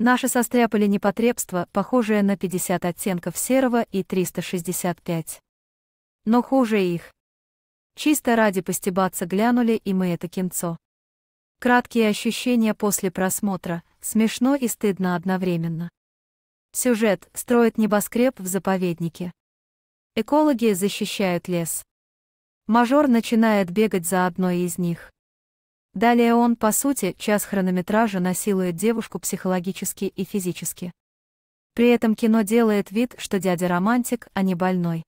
Наши состряпали непотребство, похожее на 50 оттенков серого и 365. Но хуже их. Чисто ради постебаться глянули и мы это кинцо. Краткие ощущения после просмотра, смешно и стыдно одновременно. Сюжет строит небоскреб в заповеднике. Экологи защищают лес. Мажор начинает бегать за одной из них. Далее он, по сути, час хронометража насилует девушку психологически и физически. При этом кино делает вид, что дядя романтик, а не больной.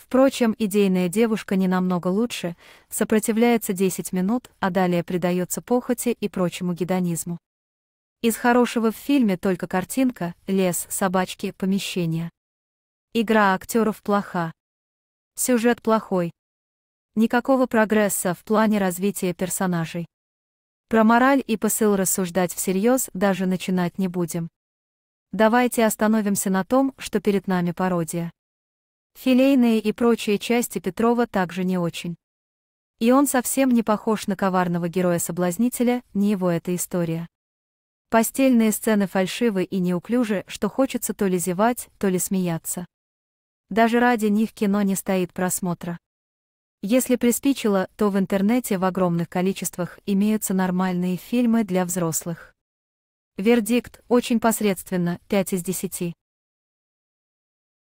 Впрочем, идейная девушка не намного лучше, сопротивляется 10 минут, а далее предается похоти и прочему гедонизму. Из хорошего в фильме только картинка, лес, собачки, помещение. Игра актеров плоха. Сюжет плохой. Никакого прогресса в плане развития персонажей. Про мораль и посыл рассуждать всерьез даже начинать не будем. Давайте остановимся на том, что перед нами пародия. Филейные и прочие части Петрова также не очень. И он совсем не похож на коварного героя-соблазнителя, не его эта история. Постельные сцены фальшивы и неуклюжи, что хочется то ли зевать, то ли смеяться. Даже ради них кино не стоит просмотра. Если приспичило, то в интернете в огромных количествах имеются нормальные фильмы для взрослых. Вердикт очень посредственно, 5 из 10.